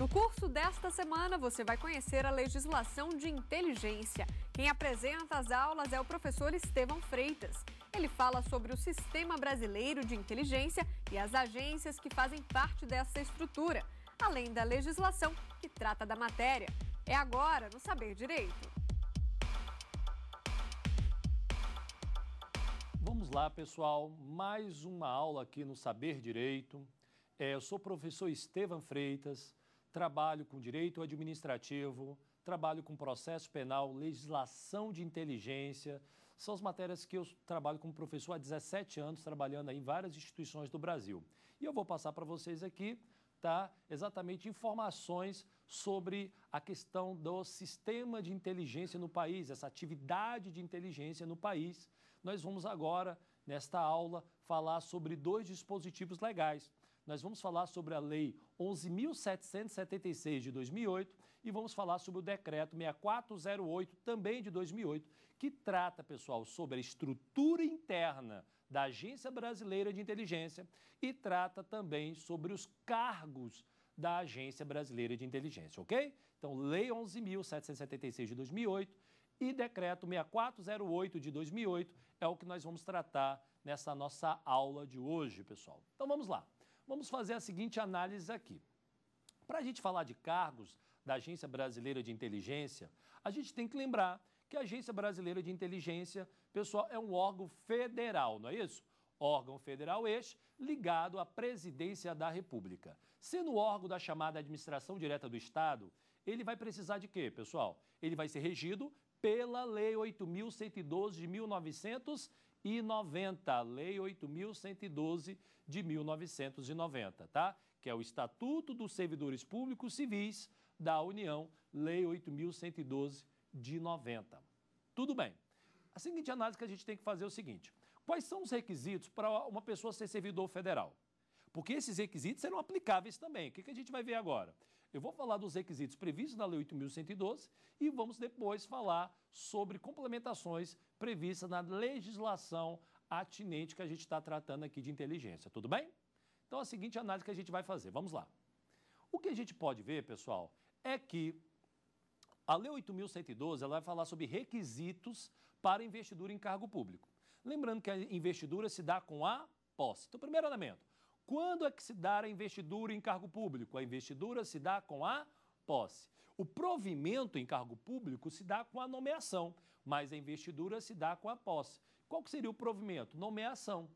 No curso desta semana, você vai conhecer a legislação de inteligência. Quem apresenta as aulas é o professor Estevão Freitas. Ele fala sobre o Sistema Brasileiro de Inteligência e as agências que fazem parte dessa estrutura, além da legislação que trata da matéria. É agora no Saber Direito. Vamos lá, pessoal. Mais uma aula aqui no Saber Direito. É, eu sou o professor Estevam Freitas trabalho com direito administrativo, trabalho com processo penal, legislação de inteligência. São as matérias que eu trabalho como professor há 17 anos, trabalhando em várias instituições do Brasil. E eu vou passar para vocês aqui tá, exatamente informações sobre a questão do sistema de inteligência no país, essa atividade de inteligência no país. Nós vamos agora, nesta aula, falar sobre dois dispositivos legais nós vamos falar sobre a Lei 11.776 de 2008 e vamos falar sobre o Decreto 6408, também de 2008, que trata, pessoal, sobre a estrutura interna da Agência Brasileira de Inteligência e trata também sobre os cargos da Agência Brasileira de Inteligência, ok? Então, Lei 11.776 de 2008 e Decreto 6408 de 2008 é o que nós vamos tratar nessa nossa aula de hoje, pessoal. Então, vamos lá. Vamos fazer a seguinte análise aqui. Para a gente falar de cargos da Agência Brasileira de Inteligência, a gente tem que lembrar que a Agência Brasileira de Inteligência, pessoal, é um órgão federal, não é isso? Órgão federal este ligado à presidência da República. Sendo órgão da chamada administração direta do Estado, ele vai precisar de quê, pessoal? Ele vai ser regido pela Lei 8.112 de 1900 e 90, Lei 8.112 de 1990, tá? Que é o Estatuto dos Servidores Públicos Civis da União, Lei 8.112 de 90. Tudo bem. A seguinte análise que a gente tem que fazer é o seguinte: quais são os requisitos para uma pessoa ser servidor federal? Porque esses requisitos serão aplicáveis também. O que, que a gente vai ver agora? Eu vou falar dos requisitos previstos na Lei 8.112 e vamos depois falar sobre complementações previstas na legislação atinente que a gente está tratando aqui de inteligência, tudo bem? Então, é a seguinte análise que a gente vai fazer, vamos lá. O que a gente pode ver, pessoal, é que a Lei 8.112 ela vai falar sobre requisitos para investidura em cargo público. Lembrando que a investidura se dá com a posse. Então, primeiro elemento, quando é que se dá a investidura em cargo público? A investidura se dá com a posse. O provimento em cargo público se dá com a nomeação, mas a investidura se dá com a posse. Qual que seria o provimento? Nomeação.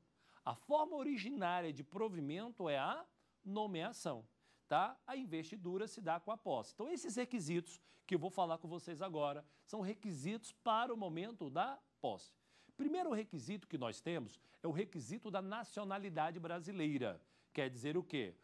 A forma originária de provimento é a nomeação, tá? A investidura se dá com a posse. Então, esses requisitos que eu vou falar com vocês agora são requisitos para o momento da posse. Primeiro requisito que nós temos é o requisito da nacionalidade brasileira. Quer dizer o quê?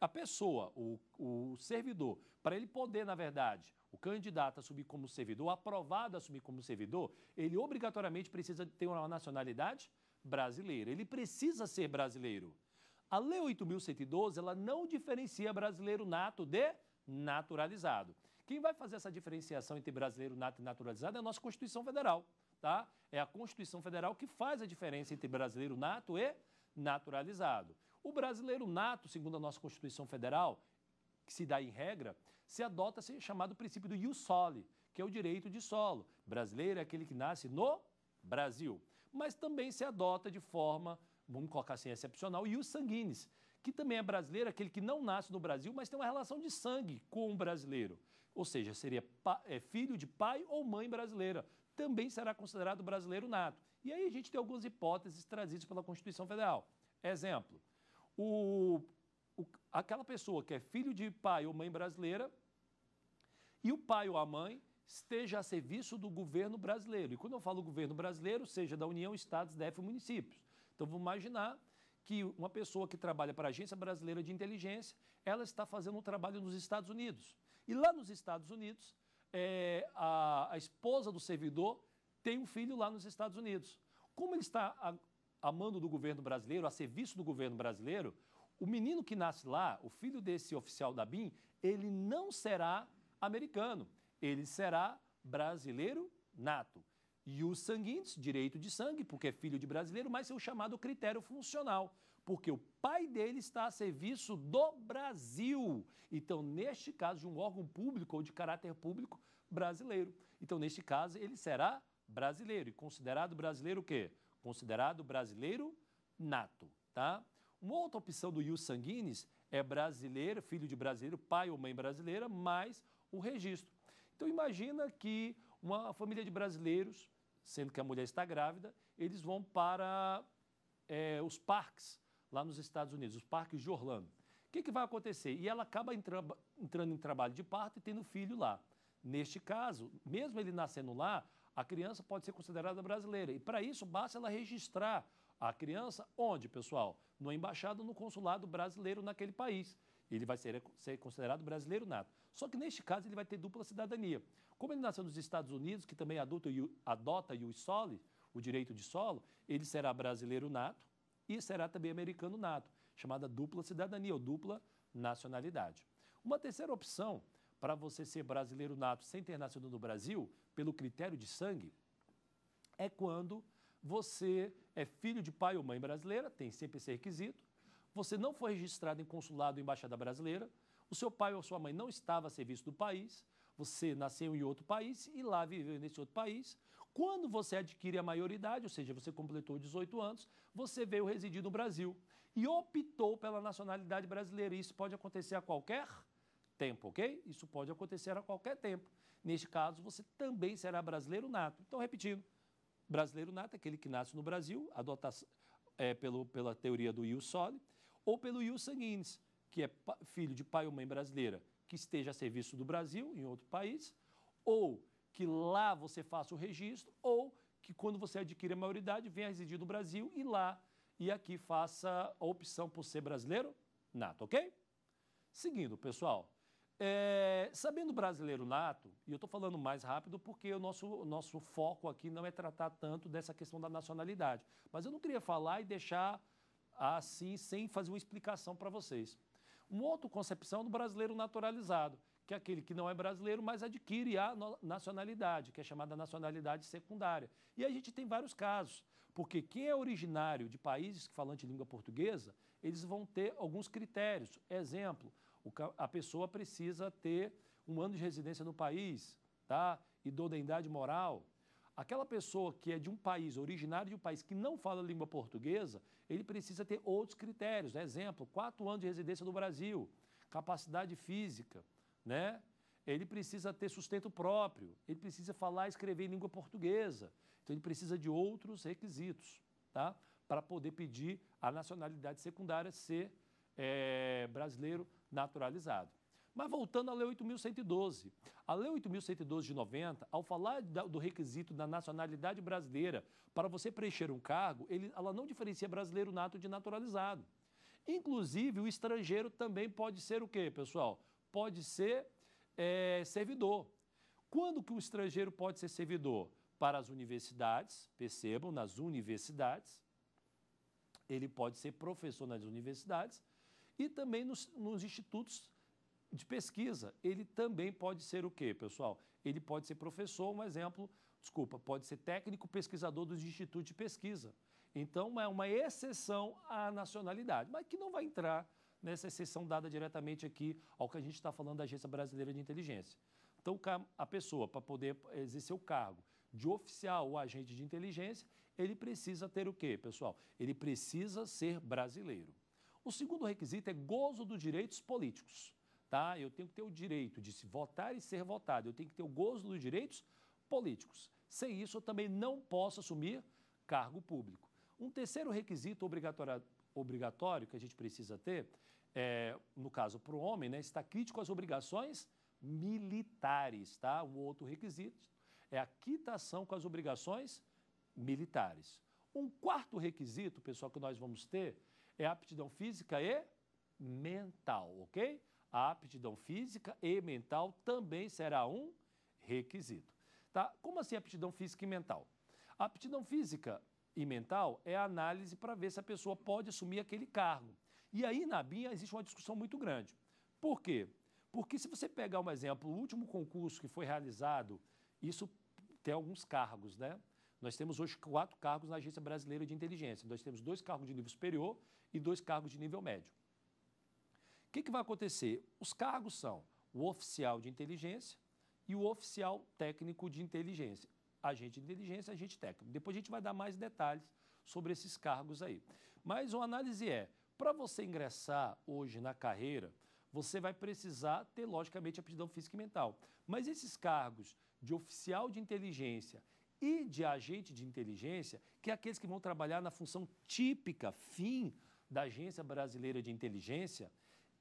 A pessoa, o, o servidor, para ele poder, na verdade, o candidato assumir como servidor, aprovado a assumir como servidor, ele obrigatoriamente precisa ter uma nacionalidade brasileira. Ele precisa ser brasileiro. A Lei 8.112, ela não diferencia brasileiro nato de naturalizado. Quem vai fazer essa diferenciação entre brasileiro nato e naturalizado é a nossa Constituição Federal tá? É a Constituição Federal que faz a diferença entre brasileiro nato e naturalizado. O brasileiro nato, segundo a nossa Constituição Federal, que se dá em regra, se adota o chamado princípio do ius soli, que é o direito de solo. Brasileiro é aquele que nasce no Brasil. Mas também se adota de forma, vamos colocar assim, excepcional, o ius sanguinis, que também é brasileiro, aquele que não nasce no Brasil, mas tem uma relação de sangue com o brasileiro. Ou seja, seria é filho de pai ou mãe brasileira, também será considerado brasileiro nato. E aí a gente tem algumas hipóteses trazidas pela Constituição Federal. Exemplo, o, o, aquela pessoa que é filho de pai ou mãe brasileira e o pai ou a mãe esteja a serviço do governo brasileiro. E quando eu falo governo brasileiro, seja da União, Estados, DF e municípios. Então vamos imaginar que uma pessoa que trabalha para a Agência Brasileira de Inteligência, ela está fazendo um trabalho nos Estados Unidos. E lá nos Estados Unidos, é, a, a, esposa do servidor tem um filho lá nos Estados Unidos. Como ele está a, a mando do governo brasileiro, a serviço do governo brasileiro, o menino que nasce lá, o filho desse oficial da BIM, ele não será americano, ele será brasileiro nato. E os sanguíneos, direito de sangue, porque é filho de brasileiro, mas é o chamado critério funcional porque o pai dele está a serviço do Brasil. Então, neste caso, de um órgão público ou de caráter público brasileiro. Então, neste caso, ele será brasileiro. E considerado brasileiro o quê? Considerado brasileiro nato, tá? Uma outra opção do ius sanguinis é brasileiro, filho de brasileiro, pai ou mãe brasileira, mais o registro. Então imagina que uma família de brasileiros, sendo que a mulher está grávida, eles vão para é, os parques lá nos Estados Unidos, os parques de Orlando. O que, que vai acontecer? E ela acaba entrando, entrando em trabalho de parto e tendo filho lá. Neste caso, mesmo ele nascendo lá, a criança pode ser considerada brasileira. E para isso, basta ela registrar a criança onde, pessoal? No embaixada, no consulado brasileiro naquele país. Ele vai ser, ser considerado brasileiro nato. Só que neste caso ele vai ter dupla cidadania. Como ele nasceu nos Estados Unidos, que também adota e o o direito de solo, ele será brasileiro nato e será também americano nato, chamada dupla cidadania ou dupla nacionalidade. Uma terceira opção para você ser brasileiro nato sem ter nascido no Brasil, pelo critério de sangue, é quando você é filho de pai ou mãe brasileira, tem sempre esse requisito, você não foi registrado em consulado ou embaixada brasileira, o seu pai ou sua mãe não estava a serviço do país, você nasceu em outro país e lá viveu nesse outro país, quando você adquire a maioridade, ou seja, você completou 18 anos, você veio residir no Brasil e optou pela nacionalidade brasileira. Isso pode acontecer a qualquer tempo, ok? Isso pode acontecer a qualquer tempo. Neste caso, você também será brasileiro nato. Então, repetindo, brasileiro nato é aquele que nasce no Brasil, adota, é, pelo, pela teoria do Ius Soli, ou pelo Ius Sanguinis, que é filho de pai ou mãe brasileira que esteja a serviço do Brasil em outro país, ou que lá você faça o registro ou que quando você adquire a maioridade venha residir no Brasil e lá e aqui faça a opção por ser brasileiro nato, ok? Seguindo, pessoal, é, sabendo brasileiro nato, e eu estou falando mais rápido porque o nosso, o nosso foco aqui não é tratar tanto dessa questão da nacionalidade, mas eu não queria falar e deixar assim sem fazer uma explicação para vocês. Uma outra concepção do brasileiro naturalizado que é aquele que não é brasileiro, mas adquire a nacionalidade, que é chamada nacionalidade secundária. E a gente tem vários casos, porque quem é originário de países que falam de língua portuguesa, eles vão ter alguns critérios. Exemplo, a pessoa precisa ter um ano de residência no país, tá? idoneidade moral. Aquela pessoa que é de um país, originário de um país que não fala língua portuguesa, ele precisa ter outros critérios. Exemplo, quatro anos de residência no Brasil, capacidade física, né? Ele precisa ter sustento próprio, ele precisa falar e escrever em língua portuguesa. Então ele precisa de outros requisitos, tá? Para poder pedir a nacionalidade secundária ser é, brasileiro naturalizado. Mas voltando à Lei 8.112. A Lei 8.112 de 90, ao falar do requisito da nacionalidade brasileira para você preencher um cargo, ele, ela não diferencia brasileiro nato de naturalizado. Inclusive, o estrangeiro também pode ser o quê, pessoal? pode ser é, servidor. Quando que o estrangeiro pode ser servidor? Para as universidades, percebam, nas universidades, ele pode ser professor nas universidades e também nos, nos institutos de pesquisa. Ele também pode ser o quê, pessoal? Ele pode ser professor, um exemplo, desculpa, pode ser técnico pesquisador dos institutos de pesquisa. Então, é uma exceção à nacionalidade, mas que não vai entrar nessa exceção dada diretamente aqui ao que a gente está falando da Agência Brasileira de Inteligência. Então, a pessoa, para poder exercer o cargo de oficial ou agente de inteligência, ele precisa ter o quê, pessoal? Ele precisa ser brasileiro. O segundo requisito é gozo dos direitos políticos. Tá? Eu tenho que ter o direito de se votar e ser votado. Eu tenho que ter o gozo dos direitos políticos. Sem isso, eu também não posso assumir cargo público. Um terceiro requisito obrigatório, obrigatório que a gente precisa ter é, no caso para o homem, né, está crítico às obrigações militares, tá? o outro requisito é a quitação com as obrigações militares. Um quarto requisito, pessoal, que nós vamos ter é a aptidão física e mental, ok? A aptidão física e mental também será um requisito. Tá? Como assim aptidão física e mental? A aptidão física e mental é a análise para ver se a pessoa pode assumir aquele cargo. E aí na BIA existe uma discussão muito grande. Por quê? Porque se você pegar um exemplo, o último concurso que foi realizado, isso tem alguns cargos, né? Nós temos hoje quatro cargos na Agência Brasileira de Inteligência. Nós temos dois cargos de nível superior e dois cargos de nível médio. O que, que vai acontecer? Os cargos são o oficial de inteligência e o oficial técnico de inteligência. Agente de inteligência, agente técnico. Depois a gente vai dar mais detalhes sobre esses cargos aí. Mas uma análise é: para você ingressar hoje na carreira, você vai precisar ter, logicamente, aptidão física e mental. Mas esses cargos de oficial de inteligência e de agente de inteligência, que é aqueles que vão trabalhar na função típica, fim da Agência Brasileira de Inteligência,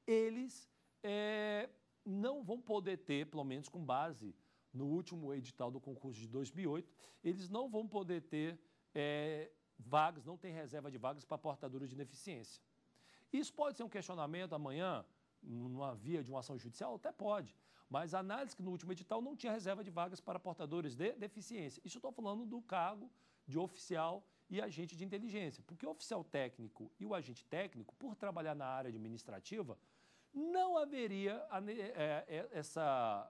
eles é, não vão poder ter, pelo menos com base no último edital do concurso de 2008, eles não vão poder ter é, vagas, não tem reserva de vagas para portadores de deficiência. Isso pode ser um questionamento amanhã, numa via de uma ação judicial? Até pode. Mas a análise que no último edital não tinha reserva de vagas para portadores de deficiência. Isso estou falando do cargo de oficial e agente de inteligência. Porque o oficial técnico e o agente técnico, por trabalhar na área administrativa, não haveria é, é, é, essa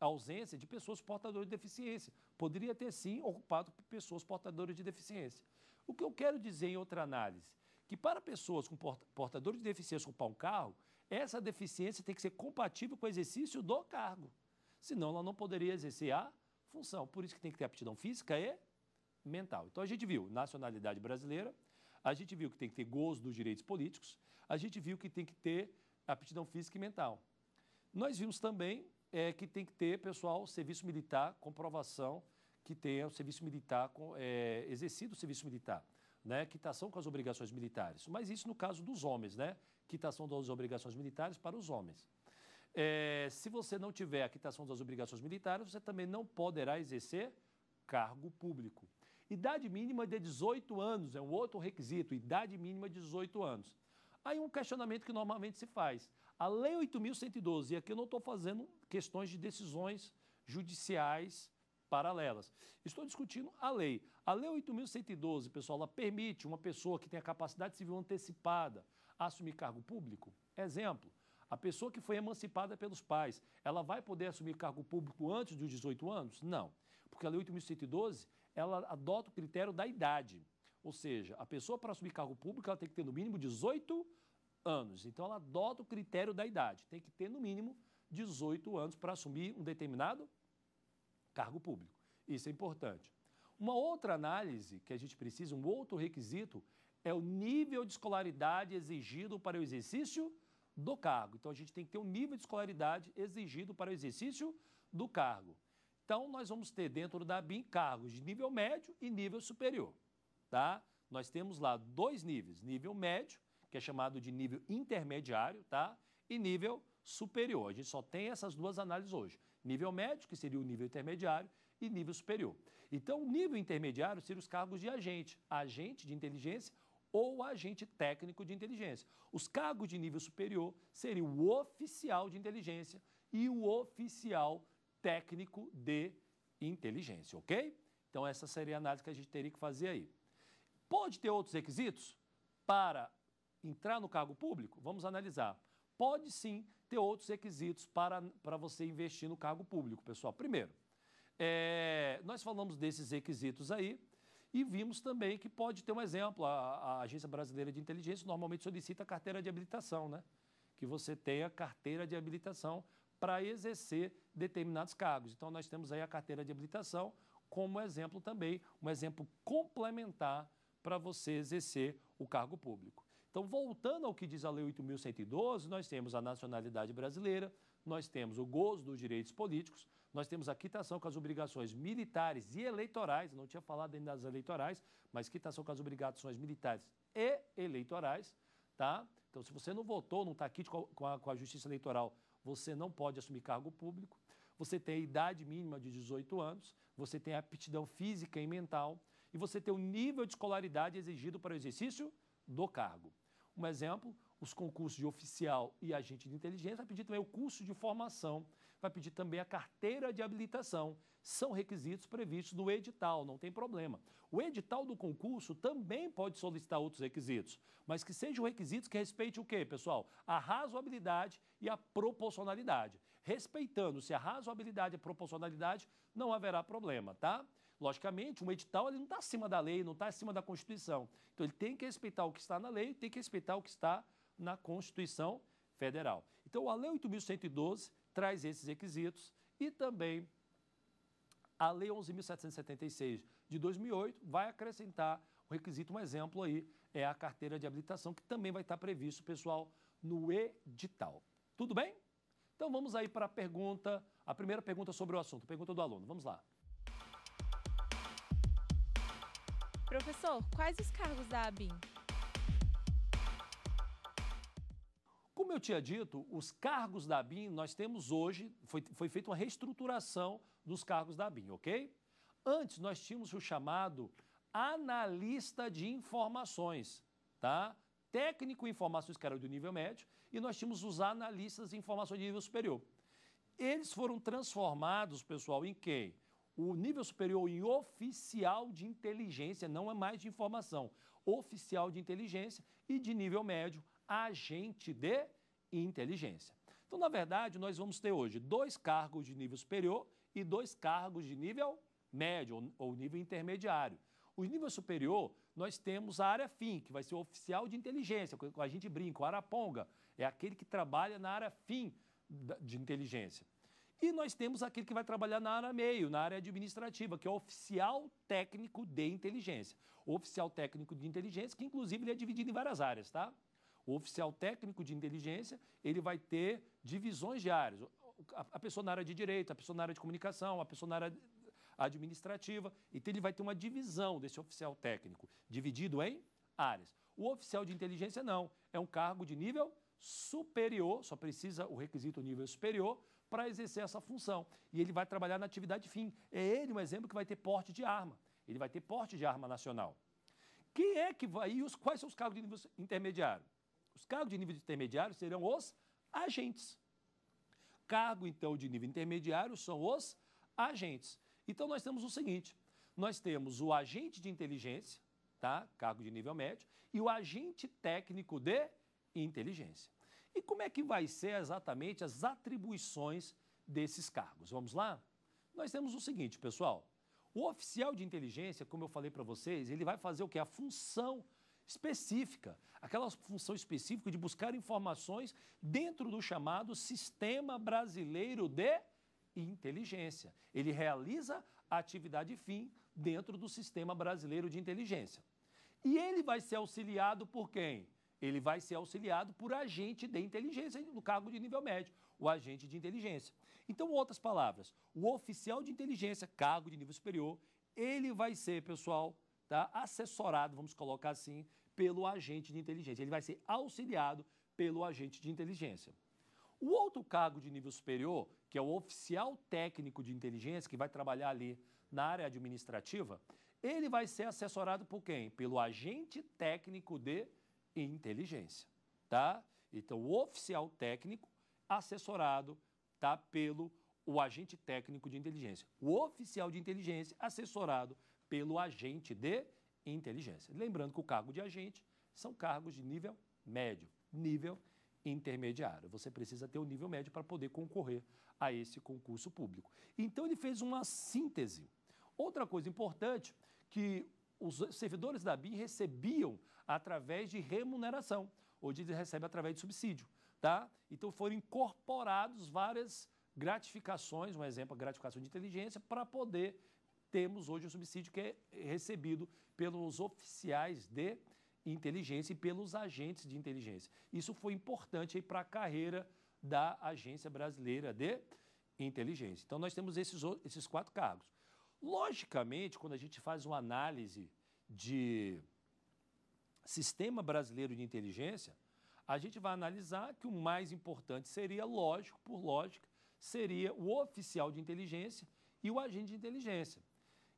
ausência de pessoas portadoras de deficiência. Poderia ter, sim, ocupado por pessoas portadoras de deficiência. O que eu quero dizer em outra análise? que para pessoas com portadores de deficiência ocupar um carro, essa deficiência tem que ser compatível com o exercício do cargo. Senão ela não poderia exercer a função. Por isso que tem que ter aptidão física e mental. Então a gente viu nacionalidade brasileira, a gente viu que tem que ter gozo dos direitos políticos, a gente viu que tem que ter aptidão física e mental. Nós vimos também é, que tem que ter, pessoal, serviço militar, comprovação que tenha o serviço militar, com, é, exercido o serviço militar né, quitação tá, com as obrigações militares, mas isso no caso dos homens, né, quitação tá, das obrigações militares para os homens. É, se você não tiver a quitação tá, das obrigações militares, você também não poderá exercer cargo público. Idade mínima de 18 anos é um outro requisito, idade mínima de 18 anos. Aí um questionamento que normalmente se faz. A Lei 8.112, e aqui eu não estou fazendo questões de decisões judiciais paralelas. Estou discutindo a lei. A Lei 8.112, pessoal, ela permite uma pessoa que tenha capacidade civil antecipada assumir cargo público? Exemplo, a pessoa que foi emancipada pelos pais, ela vai poder assumir cargo público antes dos 18 anos? Não, porque a Lei 8.112, ela adota o critério da idade. Ou seja, a pessoa para assumir cargo público, ela tem que ter no mínimo 18 anos. Então, ela adota o critério da idade. Tem que ter no mínimo 18 anos para assumir um determinado cargo público. Isso é importante. Uma outra análise que a gente precisa, um outro requisito, é o nível de escolaridade exigido para o exercício do cargo. Então, a gente tem que ter um nível de escolaridade exigido para o exercício do cargo. Então, nós vamos ter dentro da BIM cargos de nível médio e nível superior. Tá? Nós temos lá dois níveis: nível médio, que é chamado de nível intermediário, tá? e nível superior. A gente só tem essas duas análises hoje: nível médio, que seria o nível intermediário, e nível superior. Então, o nível intermediário seria os cargos de agente, agente de inteligência ou agente técnico de inteligência. Os cargos de nível superior seriam o oficial de inteligência e o oficial técnico de inteligência, ok? Então, essa seria a análise que a gente teria que fazer aí. Pode ter outros requisitos para entrar no cargo público? Vamos analisar. Pode sim ter outros requisitos para, para você investir no cargo público, pessoal. Primeiro, é, nós falamos desses requisitos aí e vimos também que pode ter um exemplo. A, a Agência Brasileira de Inteligência normalmente solicita carteira de habilitação, né? Que você tenha carteira de habilitação para exercer determinados cargos. Então, nós temos aí a carteira de habilitação como exemplo também, um exemplo complementar para você exercer o cargo público. Então, voltando ao que diz a Lei 8.112, nós temos a nacionalidade brasileira, nós temos o gozo dos direitos políticos, nós temos a quitação com as obrigações militares e eleitorais, não tinha falado ainda das eleitorais, mas quitação com as obrigações militares e eleitorais, tá? Então, se você não votou, não está aqui com a, com a Justiça Eleitoral, você não pode assumir cargo público. Você tem a idade mínima de 18 anos, você tem a aptidão física e mental, e você tem o nível de escolaridade exigido para o exercício do cargo. Um exemplo, os concursos de oficial e agente de inteligência, vai pedir também o curso de formação, vai pedir também a carteira de habilitação. São requisitos previstos no edital, não tem problema. O edital do concurso também pode solicitar outros requisitos, mas que sejam requisitos que respeite o quê, pessoal? A razoabilidade e a proporcionalidade. Respeitando-se a razoabilidade e a proporcionalidade, não haverá problema, tá? Logicamente, um edital ele não está acima da lei, não está acima da Constituição. Então, ele tem que respeitar o que está na lei, tem que respeitar o que está na Constituição Federal. Então, a Lei 8.112 traz esses requisitos e também a Lei 11.776 de 2008 vai acrescentar um requisito, um exemplo aí, é a carteira de habilitação, que também vai estar previsto, pessoal, no edital. Tudo bem? Então vamos aí para a pergunta, a primeira pergunta sobre o assunto, pergunta do aluno. Vamos lá. Professor, quais os cargos da ABIN? Como eu tinha dito, os cargos da ABIN, nós temos hoje, foi, foi feita uma reestruturação dos cargos da ABIN, ok? Antes, nós tínhamos o chamado analista de informações, tá? Técnico em informações, que era do nível médio, e nós tínhamos os analistas de informações de nível superior. Eles foram transformados, pessoal, em quem? o nível superior em oficial de inteligência, não é mais de informação, oficial de inteligência e de nível médio, agente de inteligência. Então, na verdade, nós vamos ter hoje dois cargos de nível superior e dois cargos de nível médio ou nível intermediário. Os níveis superior, nós temos a área FIM, que vai ser o oficial de inteligência, a gente brinca, o Araponga, é aquele que trabalha na área FIM de inteligência. E nós temos aquele que vai trabalhar na área meio, na área administrativa, que é oficial técnico de inteligência. O oficial técnico de inteligência, que inclusive ele é dividido em várias áreas, tá? O oficial técnico de inteligência, ele vai ter divisões de áreas. A pessoa na área de direito, a pessoa na área de comunicação, a pessoa na área administrativa. Então, ele vai ter uma divisão desse oficial técnico, dividido em áreas. O oficial de inteligência não, é um cargo de nível superior, só precisa o requisito nível superior, para exercer essa função. E ele vai trabalhar na atividade fim. É ele um exemplo que vai ter porte de arma. Ele vai ter porte de arma nacional. Quem é que vai. E os, quais são os cargos de nível intermediário? Os cargos de nível intermediário serão os agentes. Cargo, então, de nível intermediário são os agentes. Então, nós temos o seguinte: nós temos o agente de inteligência, tá? cargo de nível médio, e o agente técnico de inteligência. E como é que vai ser exatamente as atribuições desses cargos? Vamos lá? Nós temos o seguinte, pessoal. O oficial de inteligência, como eu falei para vocês, ele vai fazer o que? A função específica, aquela função específica de buscar informações dentro do chamado Sistema Brasileiro de Inteligência. Ele realiza a atividade fim dentro do Sistema Brasileiro de Inteligência. E ele vai ser auxiliado por quem? ele vai ser auxiliado por agente de inteligência no cargo de nível médio, o agente de inteligência. Então, outras palavras, o oficial de inteligência, cargo de nível superior, ele vai ser, pessoal, tá? assessorado, vamos colocar assim, pelo agente de inteligência. Ele vai ser auxiliado pelo agente de inteligência. O outro cargo de nível superior, que é o oficial técnico de inteligência, que vai trabalhar ali na área administrativa, ele vai ser assessorado por quem? Pelo agente técnico de inteligência e inteligência, tá? Então, o oficial técnico assessorado, tá? Pelo o agente técnico de inteligência. O oficial de inteligência assessorado pelo agente de inteligência. Lembrando que o cargo de agente são cargos de nível médio, nível intermediário. Você precisa ter o nível médio para poder concorrer a esse concurso público. Então ele fez uma síntese. Outra coisa importante que os servidores da BIM recebiam através de remuneração. Hoje eles recebem através de subsídio. Tá? Então foram incorporados várias gratificações, um exemplo, a gratificação de inteligência, para poder termos hoje o subsídio que é recebido pelos oficiais de inteligência e pelos agentes de inteligência. Isso foi importante para a carreira da Agência Brasileira de Inteligência. Então, nós temos esses, esses quatro cargos. Logicamente, quando a gente faz uma análise de sistema brasileiro de inteligência, a gente vai analisar que o mais importante seria, lógico, por lógica, seria o oficial de inteligência e o agente de inteligência.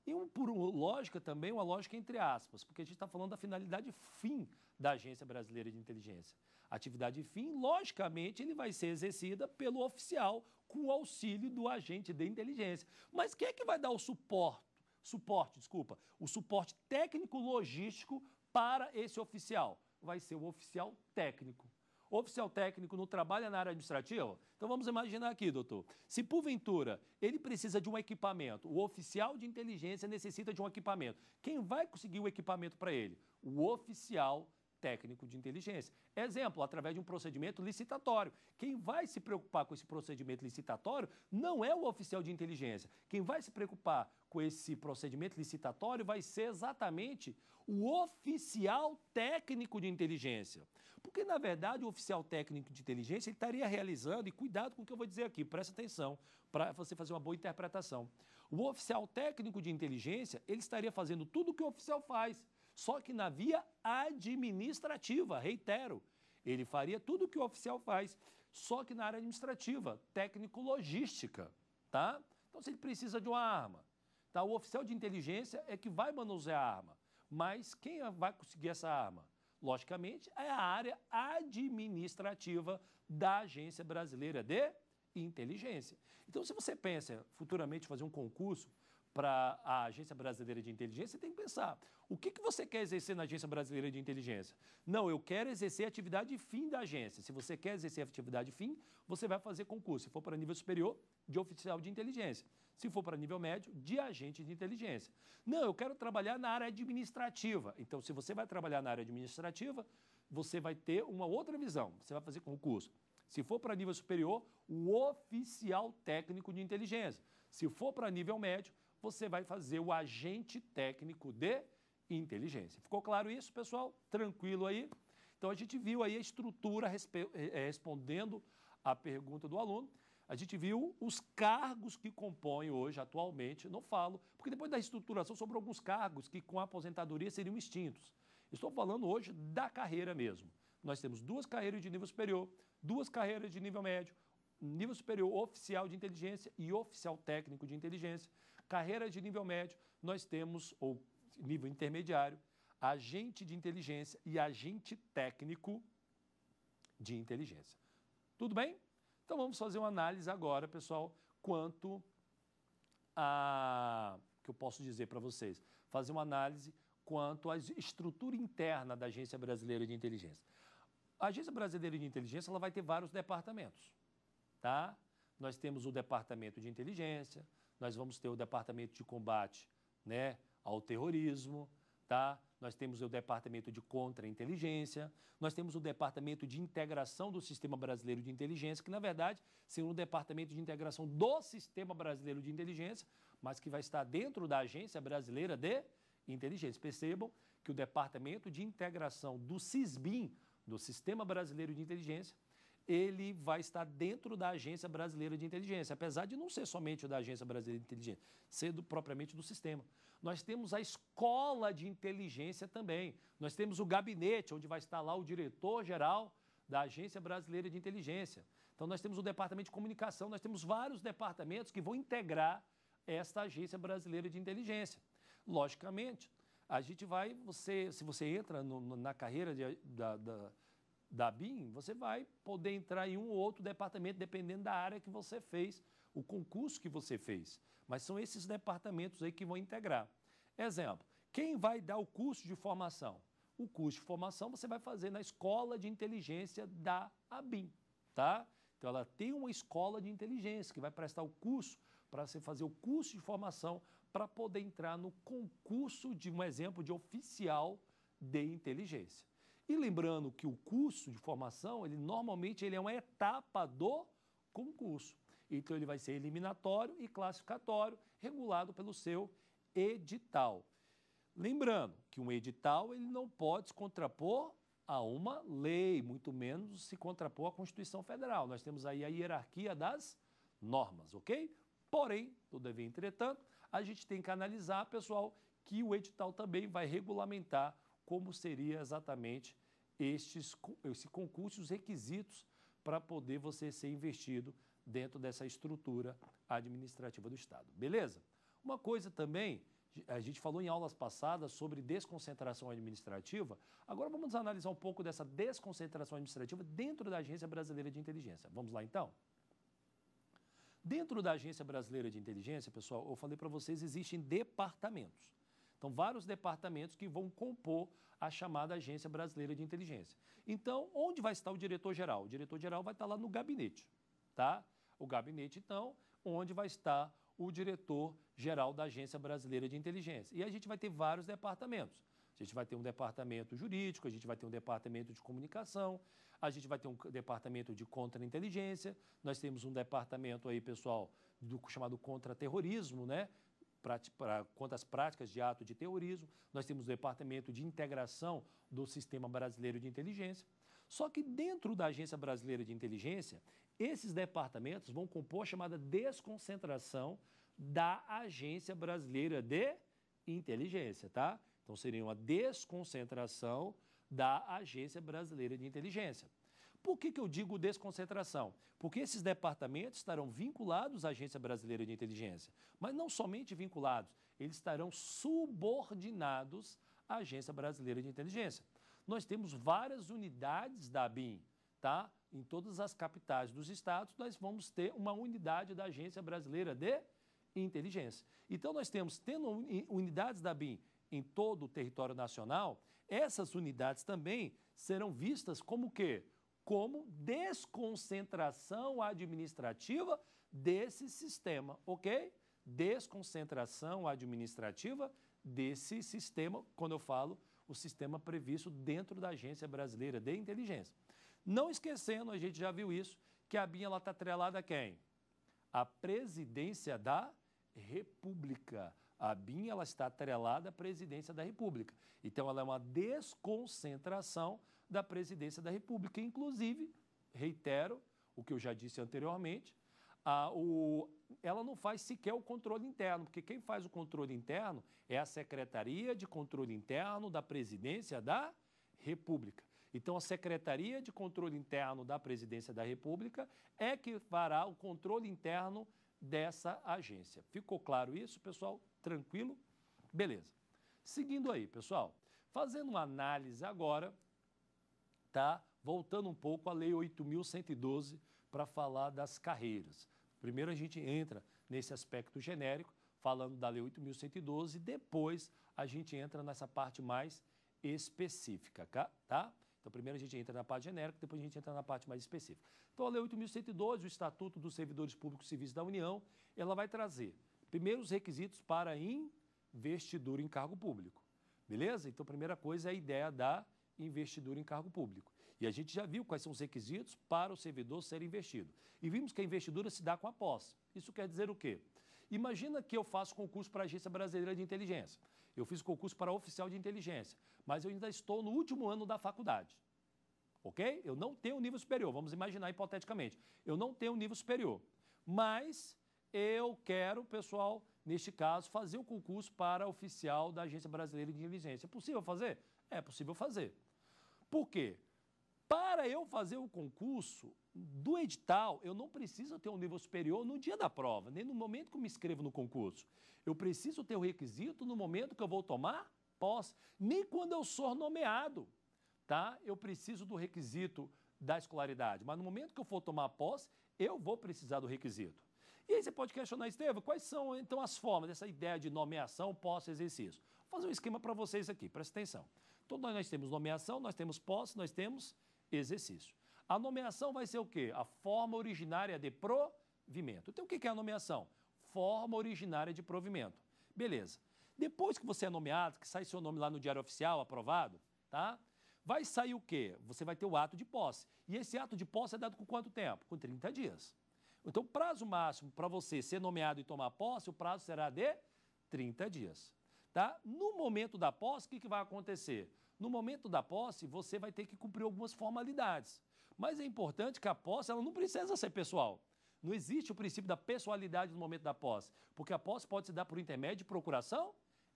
E um, por lógica também, uma lógica entre aspas, porque a gente está falando da finalidade fim da Agência Brasileira de Inteligência. A atividade fim, logicamente, ele vai ser exercida pelo oficial com o auxílio do agente de inteligência. Mas quem é que vai dar o suporte, suporte, desculpa, o suporte técnico logístico para esse oficial? Vai ser o oficial técnico oficial técnico não trabalha na área administrativa? Então vamos imaginar aqui, doutor. Se porventura ele precisa de um equipamento, o oficial de inteligência necessita de um equipamento, quem vai conseguir o equipamento para ele? O oficial técnico de inteligência. Exemplo, através de um procedimento licitatório. Quem vai se preocupar com esse procedimento licitatório não é o oficial de inteligência. Quem vai se preocupar com esse procedimento licitatório vai ser exatamente o oficial técnico de inteligência. Porque, na verdade, o oficial técnico de inteligência ele estaria realizando, e cuidado com o que eu vou dizer aqui, presta atenção, para você fazer uma boa interpretação. O oficial técnico de inteligência ele estaria fazendo tudo o que o oficial faz só que na via administrativa, reitero. Ele faria tudo o que o oficial faz, só que na área administrativa, técnico-logística, tá? Então, se ele precisa de uma arma, tá? o oficial de inteligência é que vai manusear a arma, mas quem vai conseguir essa arma? Logicamente, é a área administrativa da Agência Brasileira de Inteligência. Então, se você pensa futuramente fazer um concurso para a Agência Brasileira de Inteligência, você tem que pensar: o que, que você quer exercer na Agência Brasileira de Inteligência? Não, eu quero exercer a atividade fim da agência. Se você quer exercer a atividade fim, você vai fazer concurso. Se for para nível superior, de oficial de inteligência. Se for para nível médio, de agente de inteligência. Não, eu quero trabalhar na área administrativa. Então, se você vai trabalhar na área administrativa, você vai ter uma outra visão. Você vai fazer concurso. Se for para nível superior, o oficial técnico de inteligência. Se for para nível médio, você vai fazer o agente técnico de inteligência. Ficou claro isso, pessoal? Tranquilo aí? Então a gente viu aí a estrutura eh, eh, respondendo à pergunta do aluno. A gente viu os cargos que compõem hoje, atualmente, não falo, porque depois da estruturação sobrou alguns cargos que com a aposentadoria seriam extintos. Estou falando hoje da carreira mesmo. Nós temos duas carreiras de nível superior, duas carreiras de nível médio, nível superior oficial de inteligência e oficial técnico de inteligência. Carreira de nível médio, nós temos, ou nível intermediário, agente de inteligência e agente técnico de inteligência. Tudo bem? Então vamos fazer uma análise agora, pessoal, quanto a que eu posso dizer para vocês, fazer uma análise quanto à estrutura interna da Agência Brasileira de Inteligência. A Agência Brasileira de Inteligência ela vai ter vários departamentos, tá? Nós temos o departamento de inteligência, nós vamos ter o Departamento de Combate né, ao Terrorismo, tá? nós temos o Departamento de Contra-Inteligência, nós temos o Departamento de Integração do Sistema Brasileiro de Inteligência, que, na verdade, seria um Departamento de Integração do Sistema Brasileiro de Inteligência, mas que vai estar dentro da Agência Brasileira de Inteligência. Percebam que o Departamento de Integração do SISBIM, do Sistema Brasileiro de Inteligência, ele vai estar dentro da Agência Brasileira de Inteligência, apesar de não ser somente da Agência Brasileira de Inteligência, ser do, propriamente do sistema. Nós temos a Escola de Inteligência também. Nós temos o gabinete, onde vai estar lá o diretor-geral da Agência Brasileira de Inteligência. Então, nós temos o Departamento de Comunicação, nós temos vários departamentos que vão integrar esta Agência Brasileira de Inteligência. Logicamente, a gente vai, você, se você entra no, na carreira de, da, da da BIM, você vai poder entrar em um ou outro departamento, dependendo da área que você fez, o concurso que você fez. Mas são esses departamentos aí que vão integrar. Exemplo, quem vai dar o curso de formação? O curso de formação você vai fazer na escola de inteligência da ABIM, tá? Então ela tem uma escola de inteligência que vai prestar o curso para você fazer o curso de formação para poder entrar no concurso de um exemplo de oficial de inteligência. E lembrando que o curso de formação, ele normalmente ele é uma etapa do concurso. Então ele vai ser eliminatório e classificatório, regulado pelo seu edital. Lembrando que um edital ele não pode se contrapor a uma lei, muito menos se contrapor à Constituição Federal. Nós temos aí a hierarquia das normas, ok? Porém, todavia, entretanto, a gente tem que analisar, pessoal, que o edital também vai regulamentar como seria exatamente estes, esse concurso, os requisitos para poder você ser investido dentro dessa estrutura administrativa do Estado. Beleza? Uma coisa também, a gente falou em aulas passadas sobre desconcentração administrativa, agora vamos analisar um pouco dessa desconcentração administrativa dentro da Agência Brasileira de Inteligência. Vamos lá então? Dentro da Agência Brasileira de Inteligência, pessoal, eu falei para vocês, existem departamentos. Então, vários departamentos que vão compor a chamada Agência Brasileira de Inteligência. Então, onde vai estar o diretor-geral? O diretor-geral vai estar lá no gabinete, tá? O gabinete, então, onde vai estar o diretor-geral da Agência Brasileira de Inteligência. E a gente vai ter vários departamentos. A gente vai ter um departamento jurídico, a gente vai ter um departamento de comunicação, a gente vai ter um departamento de contra-inteligência, nós temos um departamento aí, pessoal, do chamado contra-terrorismo, né? pra, quanto às práticas de ato de terrorismo, nós temos o Departamento de Integração do Sistema Brasileiro de Inteligência. Só que dentro da Agência Brasileira de Inteligência, esses departamentos vão compor a chamada desconcentração da Agência Brasileira de Inteligência, tá? Então seria uma desconcentração da Agência Brasileira de Inteligência. Por que, que eu digo desconcentração? Porque esses departamentos estarão vinculados à Agência Brasileira de Inteligência, mas não somente vinculados, eles estarão subordinados à Agência Brasileira de Inteligência. Nós temos várias unidades da ABIN, tá? Em todas as capitais dos estados, nós vamos ter uma unidade da Agência Brasileira de Inteligência. Então, nós temos, tendo unidades da ABIN em todo o território nacional, essas unidades também serão vistas como o quê? como desconcentração administrativa desse sistema, ok? Desconcentração administrativa desse sistema, quando eu falo o sistema previsto dentro da Agência Brasileira de Inteligência. Não esquecendo, a gente já viu isso, que a BIM está atrelada a quem? A presidência da República. A BIM ela está atrelada à presidência da República. Então, ela é uma desconcentração da presidência da República. Inclusive, reitero o que eu já disse anteriormente, a, o, ela não faz sequer o controle interno, porque quem faz o controle interno é a Secretaria de Controle Interno da Presidência da República. Então, a Secretaria de Controle Interno da Presidência da República é que fará o controle interno dessa agência. Ficou claro isso, pessoal? Tranquilo? Beleza. Seguindo aí, pessoal, fazendo uma análise agora tá voltando um pouco à Lei 8.112 para falar das carreiras. Primeiro a gente entra nesse aspecto genérico, falando da Lei 8.112, depois a gente entra nessa parte mais específica, tá? Então, primeiro a gente entra na parte genérica, depois a gente entra na parte mais específica. Então, a Lei 8.112, o Estatuto dos Servidores Públicos Civis da União, ela vai trazer primeiros requisitos para investidura em cargo público. Beleza? Então, a primeira coisa é a ideia da investidor em cargo público. E a gente já viu quais são os requisitos para o servidor ser investido. E vimos que a investidura se dá com a posse. Isso quer dizer o quê? Imagina que eu faço concurso para a Agência Brasileira de Inteligência. Eu fiz concurso para oficial de inteligência, mas eu ainda estou no último ano da faculdade. OK? Eu não tenho nível superior, vamos imaginar hipoteticamente. Eu não tenho nível superior. Mas eu quero, pessoal, neste caso, fazer o concurso para oficial da Agência Brasileira de Inteligência. É possível fazer? É possível fazer. Por quê? Para eu fazer o concurso do edital, eu não preciso ter um nível superior no dia da prova, nem no momento que eu me inscrevo no concurso. Eu preciso ter o requisito no momento que eu vou tomar posse, nem quando eu sou nomeado, tá? Eu preciso do requisito da escolaridade, mas no momento que eu for tomar posse, eu vou precisar do requisito. E aí você pode questionar, Estevam, quais são então as formas dessa ideia de nomeação, pós exercício? Vou fazer um esquema para vocês aqui, presta atenção. Então, nós, nós temos nomeação, nós temos posse, nós temos exercício. A nomeação vai ser o quê? A forma originária de provimento. Então, o que é a nomeação? Forma originária de provimento. Beleza. Depois que você é nomeado, que sai seu nome lá no Diário Oficial, aprovado, tá? Vai sair o quê? Você vai ter o ato de posse. E esse ato de posse é dado com quanto tempo? Com 30 dias. Então, prazo máximo para você ser nomeado e tomar posse, o prazo será de 30 dias. Tá? No momento da posse, o que, que vai acontecer? No momento da posse, você vai ter que cumprir algumas formalidades. Mas é importante que a posse ela não precisa ser pessoal. Não existe o princípio da pessoalidade no momento da posse, porque a posse pode se dar por intermédio de procuração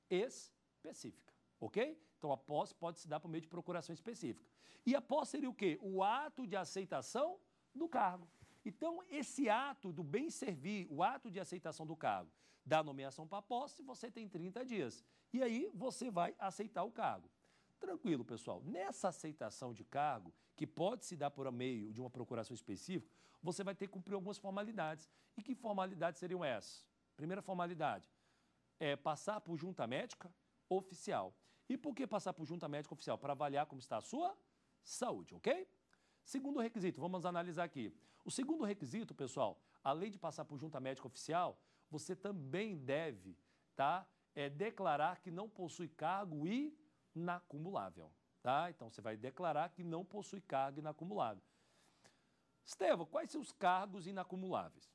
específica, ok? Então a posse pode se dar por meio de procuração específica. E a posse seria o quê? O ato de aceitação do cargo. Então, esse ato do bem servir, o ato de aceitação do cargo, da nomeação para posse, você tem 30 dias. E aí você vai aceitar o cargo. Tranquilo, pessoal. Nessa aceitação de cargo, que pode se dar por meio de uma procuração específica, você vai ter que cumprir algumas formalidades. E que formalidades seriam essas? Primeira formalidade é passar por junta médica oficial. E por que passar por junta médica oficial? Para avaliar como está a sua saúde, ok? Segundo requisito, vamos analisar aqui. O segundo requisito, pessoal, além de passar por junta médica oficial, você também deve tá, é, declarar que não possui cargo inacumulável. Tá? Então, você vai declarar que não possui cargo inacumulável. Estevam, quais são os cargos inacumuláveis?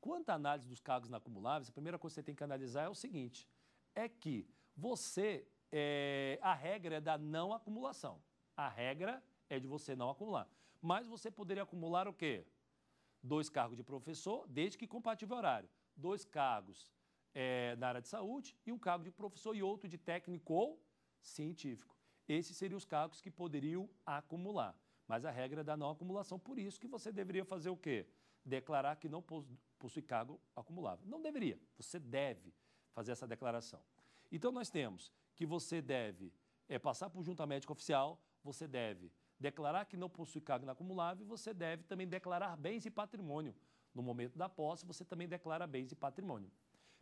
Quanto à análise dos cargos inacumuláveis, a primeira coisa que você tem que analisar é o seguinte: é que você. É, a regra é da não acumulação. A regra é de você não acumular. Mas você poderia acumular o quê? Dois cargos de professor, desde que compatível horário. Dois cargos é, na área de saúde e um cargo de professor e outro de técnico ou científico. Esses seriam os cargos que poderiam acumular. Mas a regra é da não acumulação. Por isso que você deveria fazer o quê? Declarar que não possui cargo acumulável. Não deveria, você deve fazer essa declaração. Então, nós temos que você deve é, passar por junta médica oficial, você deve declarar que não possui cargo inacumulável, você deve também declarar bens e patrimônio. No momento da posse, você também declara bens e patrimônio.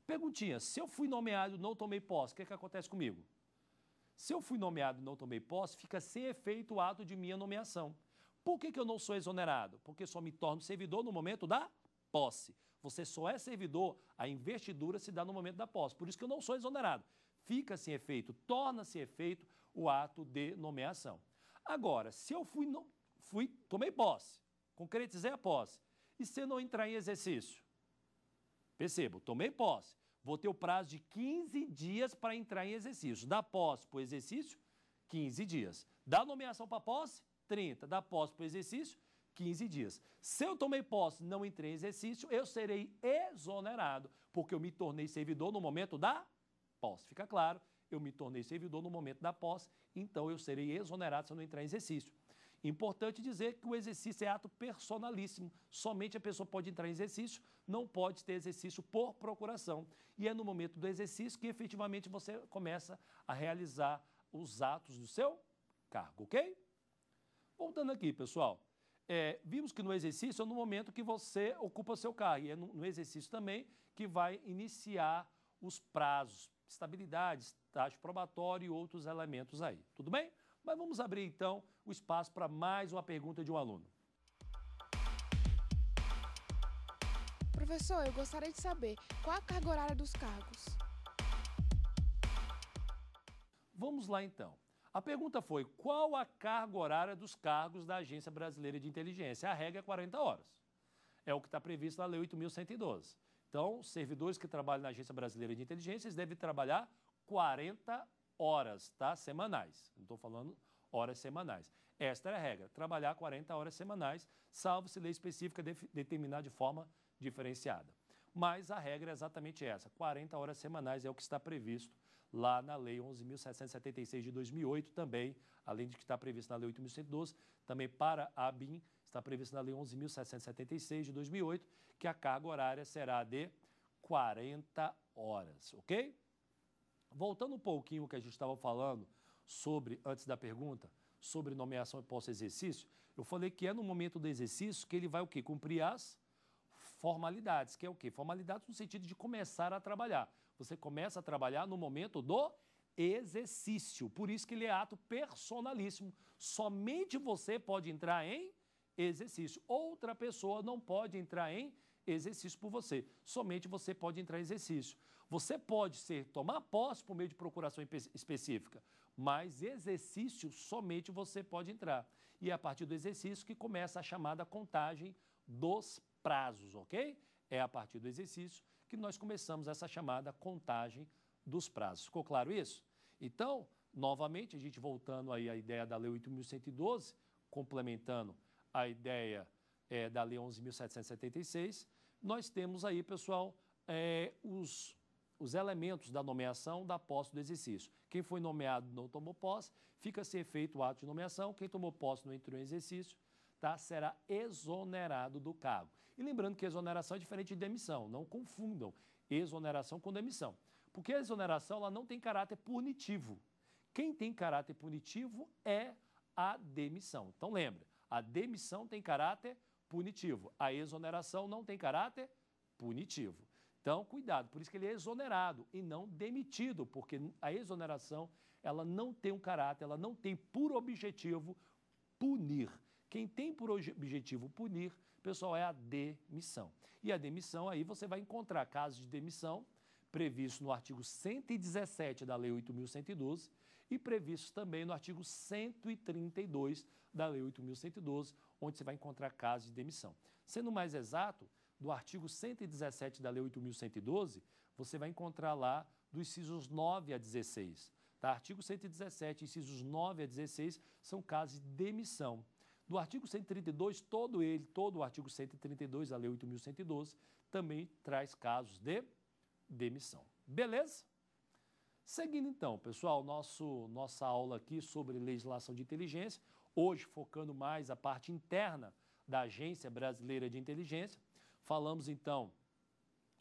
Perguntinha: se eu fui nomeado e não tomei posse, o que, é que acontece comigo? Se eu fui nomeado e não tomei posse, fica sem efeito o ato de minha nomeação. Por que, que eu não sou exonerado? Porque só me torno servidor no momento da posse. Você só é servidor, a investidura se dá no momento da posse. Por isso que eu não sou exonerado. Fica sem efeito, torna-se efeito o ato de nomeação. Agora, se eu fui, não, fui tomei posse, concretizei a posse, e se eu não entrar em exercício? Percebo, tomei posse, vou ter o prazo de 15 dias para entrar em exercício. Da posse para o exercício, 15 dias. Da nomeação para posse, 30. Da posse para o exercício, 15 dias. Se eu tomei posse não entrei em exercício, eu serei exonerado, porque eu me tornei servidor no momento da posse. Fica claro? eu me tornei servidor no momento da posse, então eu serei exonerado se eu não entrar em exercício. Importante dizer que o exercício é ato personalíssimo, somente a pessoa pode entrar em exercício, não pode ter exercício por procuração. E é no momento do exercício que efetivamente você começa a realizar os atos do seu cargo, ok? Voltando aqui, pessoal. É, vimos que no exercício é no momento que você ocupa seu cargo, e é no, no exercício também que vai iniciar os prazos estabilidade, taxa probatório e outros elementos aí. Tudo bem? Mas vamos abrir então o espaço para mais uma pergunta de um aluno. Professor, eu gostaria de saber qual a carga horária dos cargos. Vamos lá então. A pergunta foi: qual a carga horária dos cargos da Agência Brasileira de Inteligência? A regra é 40 horas. É o que está previsto na Lei 8.112. Então, servidores que trabalham na Agência Brasileira de Inteligência, devem trabalhar 40 horas, tá? Semanais. Não estou falando horas semanais. Esta é a regra, trabalhar 40 horas semanais, salvo se lei específica de, determinar de forma diferenciada. Mas a regra é exatamente essa, 40 horas semanais é o que está previsto lá na Lei 11.776 de 2008 também, além de que está previsto na Lei 8.112, também para a ABIN, está previsto na Lei 11.776 de 2008, que a carga horária será de 40 horas, ok? Voltando um pouquinho que a gente estava falando sobre, antes da pergunta, sobre nomeação e pós-exercício, eu falei que é no momento do exercício que ele vai o quê? Cumprir as formalidades, que é o quê? Formalidades no sentido de começar a trabalhar. Você começa a trabalhar no momento do exercício. Por isso que ele é ato personalíssimo. Somente você pode entrar em exercício. Outra pessoa não pode entrar em exercício por você. Somente você pode entrar em exercício. Você pode ser tomar posse por meio de procuração específica, mas exercício somente você pode entrar. E é a partir do exercício que começa a chamada contagem dos prazos, ok? É a partir do exercício que nós começamos essa chamada contagem dos prazos. Ficou claro isso? Então, novamente, a gente voltando aí à ideia da Lei 8.112, complementando a ideia é, da Lei 11.776, nós temos aí, pessoal, é, os, os elementos da nomeação da posse do exercício. Quem foi nomeado não tomou posse, fica sem efeito o ato de nomeação, quem tomou posse não entrou em exercício, tá, será exonerado do cargo. E lembrando que exoneração é diferente de demissão, não confundam exoneração com demissão. Porque a exoneração ela não tem caráter punitivo. Quem tem caráter punitivo é a demissão. Então lembra, a demissão tem caráter punitivo, a exoneração não tem caráter punitivo. Então, cuidado, por isso que ele é exonerado e não demitido, porque a exoneração ela não tem um caráter, ela não tem por objetivo punir. Quem tem por objetivo punir, pessoal, é a demissão. E a demissão, aí você vai encontrar casos de demissão previsto no artigo 117 da Lei 8.112, e previsto também no artigo 132 da Lei 8.112, onde você vai encontrar casos de demissão. Sendo mais exato, do artigo 117 da Lei 8.112, você vai encontrar lá dos incisos 9 a 16. Tá? Artigo 117, incisos 9 a 16, são casos de demissão. Do artigo 132, todo ele, todo o artigo 132 da Lei 8.112, também traz casos de demissão. Beleza? Seguindo então, pessoal, nosso, nossa aula aqui sobre legislação de inteligência, hoje focando mais a parte interna da Agência Brasileira de Inteligência. Falamos então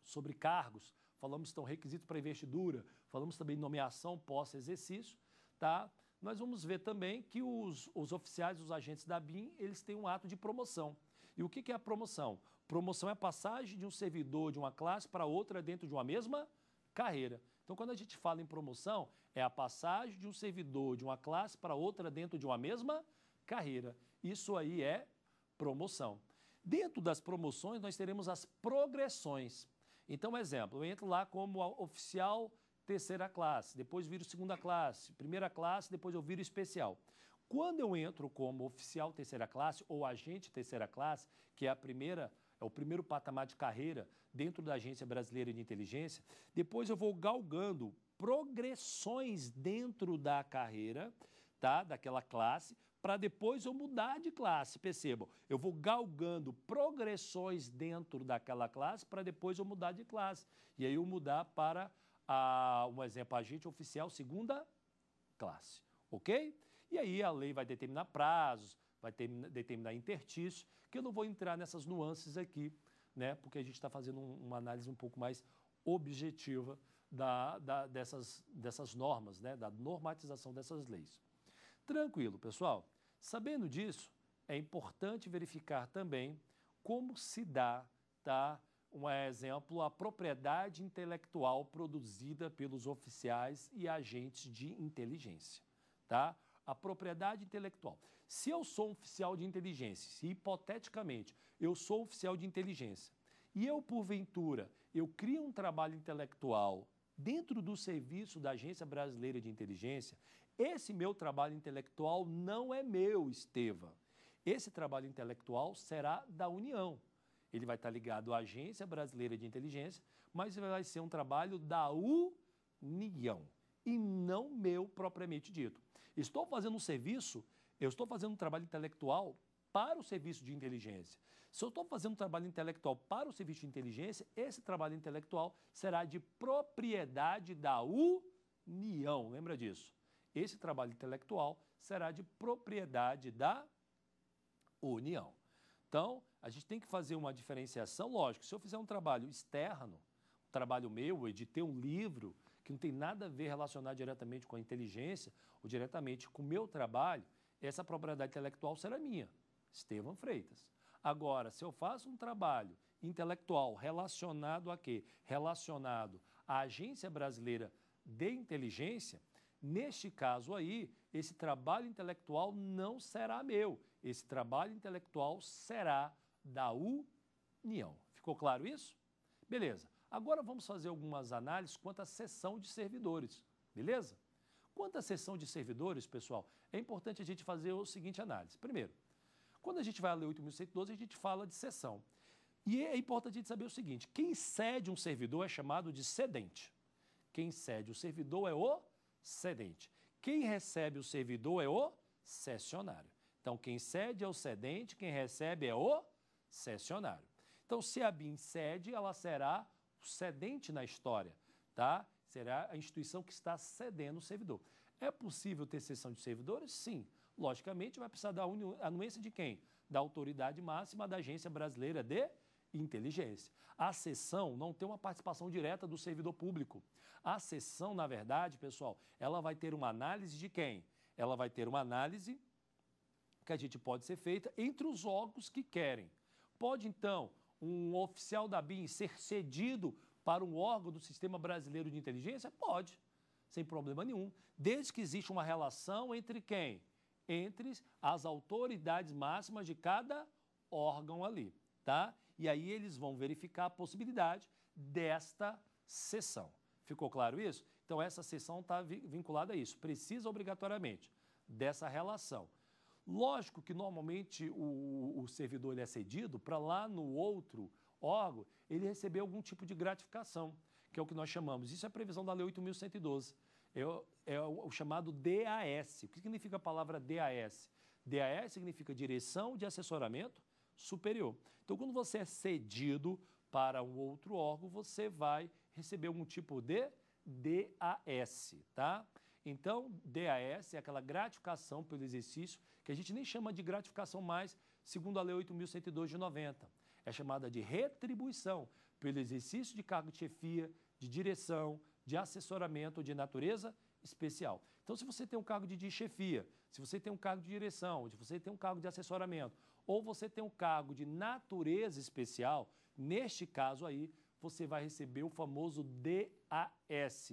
sobre cargos, falamos então requisitos para investidura, falamos também nomeação pós-exercício, tá? Nós vamos ver também que os, os oficiais, os agentes da BIM, eles têm um ato de promoção. E o que, que é a promoção? Promoção é a passagem de um servidor de uma classe para outra dentro de uma mesma carreira. Então, quando a gente fala em promoção, é a passagem de um servidor de uma classe para outra dentro de uma mesma carreira. Isso aí é promoção. Dentro das promoções, nós teremos as progressões. Então, exemplo, eu entro lá como oficial terceira classe, depois viro segunda classe, primeira classe, depois eu viro especial. Quando eu entro como oficial terceira classe ou agente terceira classe, que é a primeira é o primeiro patamar de carreira dentro da Agência Brasileira de Inteligência. Depois eu vou galgando progressões dentro da carreira, tá? Daquela classe, para depois eu mudar de classe. Percebam, eu vou galgando progressões dentro daquela classe para depois eu mudar de classe. E aí eu mudar para a, um exemplo, agente oficial segunda classe, ok? E aí a lei vai determinar prazos, vai ter, determinar intertício, que eu não vou entrar nessas nuances aqui, né? Porque a gente está fazendo um, uma análise um pouco mais objetiva da, da, dessas, dessas normas, né? Da normatização dessas leis. Tranquilo, pessoal. Sabendo disso, é importante verificar também como se dá, tá? Um exemplo, a propriedade intelectual produzida pelos oficiais e agentes de inteligência, tá? a propriedade intelectual. Se eu sou um oficial de inteligência, se hipoteticamente eu sou oficial de inteligência, e eu, porventura, eu crio um trabalho intelectual dentro do serviço da Agência Brasileira de Inteligência, esse meu trabalho intelectual não é meu, Esteva. Esse trabalho intelectual será da União. Ele vai estar ligado à Agência Brasileira de Inteligência, mas vai ser um trabalho da União e não meu propriamente dito. Estou fazendo um serviço, eu estou fazendo um trabalho intelectual para o serviço de inteligência. Se eu estou fazendo um trabalho intelectual para o serviço de inteligência, esse trabalho intelectual será de propriedade da União. Lembra disso? Esse trabalho intelectual será de propriedade da União. Então, a gente tem que fazer uma diferenciação, lógico. Se eu fizer um trabalho externo, um trabalho meu, editar editei um livro, que não tem nada a ver relacionado diretamente com a inteligência ou diretamente com o meu trabalho, essa propriedade intelectual será minha, Estevam Freitas. Agora, se eu faço um trabalho intelectual relacionado a quê? Relacionado à Agência Brasileira de Inteligência, Neste caso aí, esse trabalho intelectual não será meu, esse trabalho intelectual será da União. Ficou claro isso? Beleza. Agora vamos fazer algumas análises quanto à sessão de servidores, beleza? Quanto à sessão de servidores, pessoal, é importante a gente fazer o seguinte análise. Primeiro, quando a gente vai ler 8.112, a gente fala de sessão. E é importante a gente saber o seguinte, quem cede um servidor é chamado de cedente. Quem cede o servidor é o cedente. Quem recebe o servidor é o cessionário. Então, quem cede é o cedente, quem recebe é o cessionário. Então, se a BIM cede, ela será cedente na história, tá? Será a instituição que está cedendo o servidor. É possível ter cessão de servidores? Sim. Logicamente, vai precisar da anuência de quem? Da autoridade máxima da Agência Brasileira de Inteligência. A cessão não tem uma participação direta do servidor público. A cessão, na verdade, pessoal, ela vai ter uma análise de quem? Ela vai ter uma análise que a gente pode ser feita entre os órgãos que querem. Pode, então, um oficial da BIM ser cedido para um órgão do Sistema Brasileiro de Inteligência? Pode, sem problema nenhum, desde que exista uma relação entre quem? Entre as autoridades máximas de cada órgão ali, tá? E aí eles vão verificar a possibilidade desta sessão. Ficou claro isso? Então essa sessão está vinculada a isso, precisa obrigatoriamente dessa relação. Lógico que normalmente o, o servidor ele é cedido para lá no outro órgão ele receber algum tipo de gratificação, que é o que nós chamamos. Isso é previsão da Lei 8.112. É, o, é o chamado DAS. O que significa a palavra DAS? DAS significa Direção de Assessoramento Superior. Então, quando você é cedido para um outro órgão, você vai receber algum tipo de DAS, tá? Então, DAS é aquela gratificação pelo exercício que a gente nem chama de gratificação mais, segundo a Lei 8.102 de 90. É chamada de retribuição pelo exercício de cargo de chefia, de direção, de assessoramento de natureza especial. Então, se você tem um cargo de chefia, se você tem um cargo de direção, se você tem um cargo de assessoramento, ou você tem um cargo de natureza especial, neste caso aí, você vai receber o famoso DAS,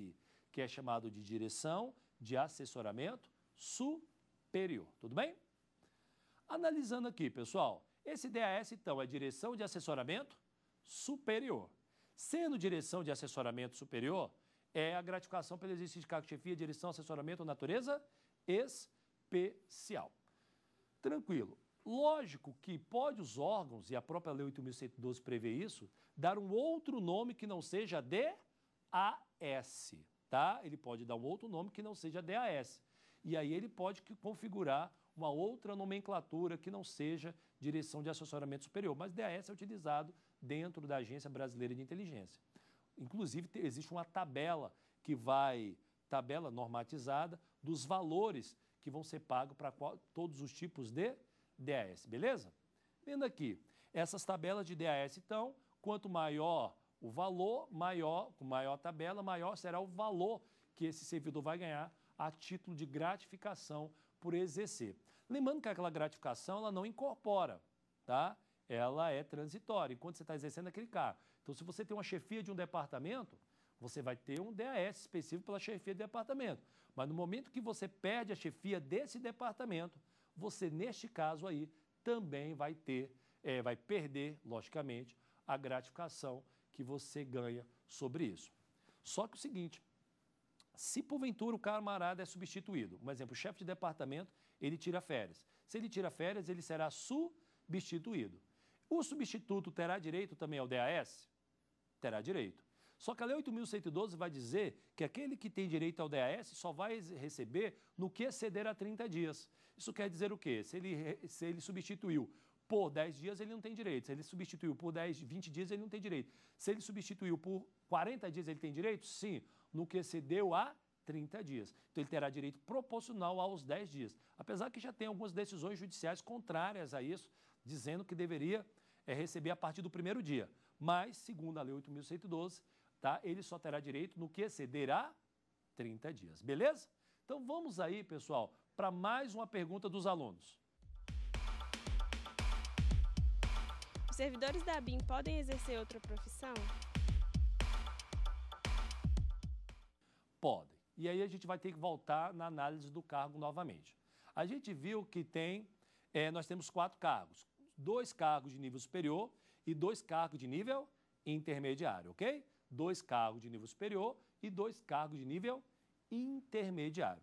que é chamado de direção, de assessoramento, su superior, Tudo bem? Analisando aqui, pessoal, esse DAS, então, é direção de assessoramento superior. Sendo direção de assessoramento superior, é a gratificação pelo exercício de cargo, chefia, direção, assessoramento ou natureza especial. Tranquilo. Lógico que pode os órgãos, e a própria Lei 8.112 prevê isso, dar um outro nome que não seja DAS, tá? Ele pode dar um outro nome que não seja DAS. E aí ele pode configurar uma outra nomenclatura que não seja direção de assessoramento superior, mas DAS é utilizado dentro da Agência Brasileira de Inteligência. Inclusive, existe uma tabela que vai, tabela normatizada, dos valores que vão ser pagos para todos os tipos de DAS, beleza? Vendo aqui, essas tabelas de DAS, então, quanto maior o valor, maior, com maior tabela, maior será o valor que esse servidor vai ganhar a título de gratificação por exercer. Lembrando que aquela gratificação ela não incorpora, tá? Ela é transitória, enquanto você está exercendo aquele cargo. Então, se você tem uma chefia de um departamento, você vai ter um DAS específico pela chefia de departamento. Mas no momento que você perde a chefia desse departamento, você, neste caso aí, também vai ter, é, vai perder, logicamente, a gratificação que você ganha sobre isso. Só que o seguinte, se porventura o camarada é substituído, um exemplo, o chefe de departamento, ele tira férias. Se ele tira férias, ele será substituído. O substituto terá direito também ao DAS? Terá direito. Só que a Lei 8.112 vai dizer que aquele que tem direito ao DAS só vai receber no que exceder a 30 dias. Isso quer dizer o quê? Se ele, se ele substituiu por 10 dias, ele não tem direito. Se ele substituiu por 10, 20 dias, ele não tem direito. Se ele substituiu por 40 dias, ele tem direito? Sim no que excedeu a 30 dias. Então ele terá direito proporcional aos 10 dias. Apesar que já tem algumas decisões judiciais contrárias a isso, dizendo que deveria é, receber a partir do primeiro dia. Mas, segundo a Lei 8.112, tá, ele só terá direito no que excederá 30 dias. Beleza? Então vamos aí, pessoal, para mais uma pergunta dos alunos. Os servidores da ABIN podem exercer outra profissão? Podem. E aí a gente vai ter que voltar na análise do cargo novamente. A gente viu que tem, é, nós temos quatro cargos: dois cargos de nível superior e dois cargos de nível intermediário, ok? Dois cargos de nível superior e dois cargos de nível intermediário.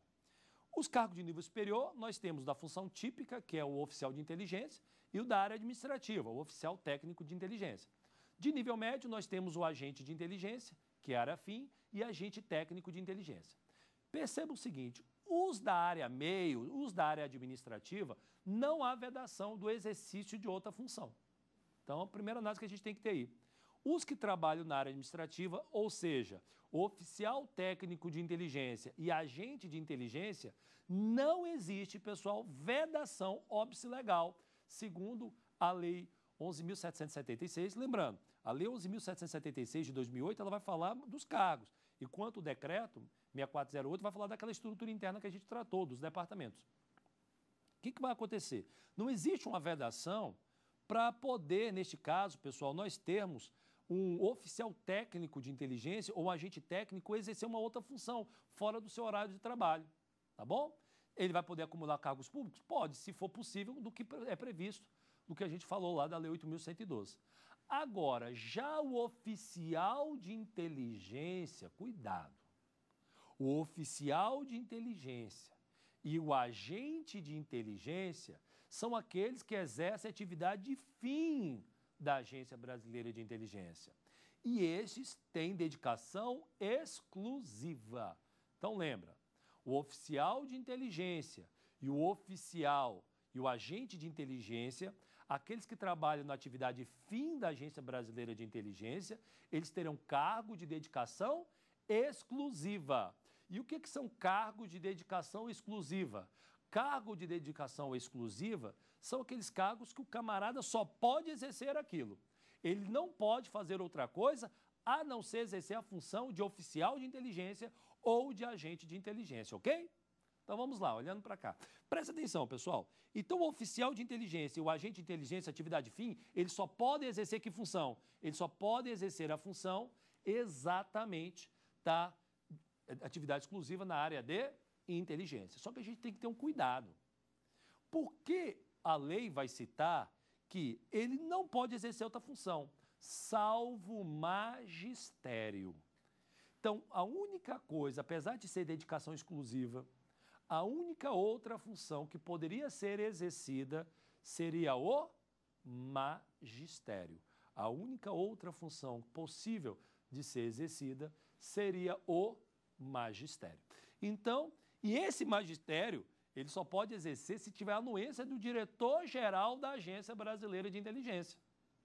Os cargos de nível superior, nós temos da função típica, que é o oficial de inteligência, e o da área administrativa, o oficial técnico de inteligência. De nível médio, nós temos o agente de inteligência, que é a área fim, e agente técnico de inteligência. Perceba o seguinte: os da área meio, os da área administrativa, não há vedação do exercício de outra função. Então, a primeira análise que a gente tem que ter aí. Os que trabalham na área administrativa, ou seja, oficial técnico de inteligência e agente de inteligência, não existe, pessoal, vedação legal segundo a Lei 11.776. Lembrando, a Lei 11.776 de 2008, ela vai falar dos cargos. E quanto o decreto 6408 vai falar daquela estrutura interna que a gente tratou, dos departamentos. O que, que vai acontecer? Não existe uma vedação para poder, neste caso, pessoal, nós termos um oficial técnico de inteligência ou um agente técnico exercer uma outra função fora do seu horário de trabalho, tá bom? Ele vai poder acumular cargos públicos? Pode, se for possível, do que é previsto, do que a gente falou lá da Lei 8.112. Agora, já o oficial de inteligência, cuidado, o oficial de inteligência e o agente de inteligência são aqueles que exercem atividade de fim da Agência Brasileira de Inteligência. E estes têm dedicação exclusiva. Então lembra, o oficial de inteligência e o oficial e o agente de inteligência Aqueles que trabalham na atividade fim da Agência Brasileira de Inteligência, eles terão cargo de dedicação exclusiva. E o que, que são cargos de dedicação exclusiva? Cargo de dedicação exclusiva são aqueles cargos que o camarada só pode exercer aquilo. Ele não pode fazer outra coisa a não ser exercer a função de oficial de inteligência ou de agente de inteligência, ok? Então vamos lá, olhando para cá. Presta atenção, pessoal. Então o oficial de inteligência e o agente de inteligência, atividade fim, ele só pode exercer que função? Ele só pode exercer a função exatamente da atividade exclusiva na área de inteligência. Só que a gente tem que ter um cuidado. Porque a lei vai citar que ele não pode exercer outra função, salvo magistério. Então, a única coisa, apesar de ser dedicação exclusiva, a única outra função que poderia ser exercida seria o magistério. A única outra função possível de ser exercida seria o magistério. Então, e esse magistério, ele só pode exercer se tiver anuência do diretor-geral da Agência Brasileira de Inteligência,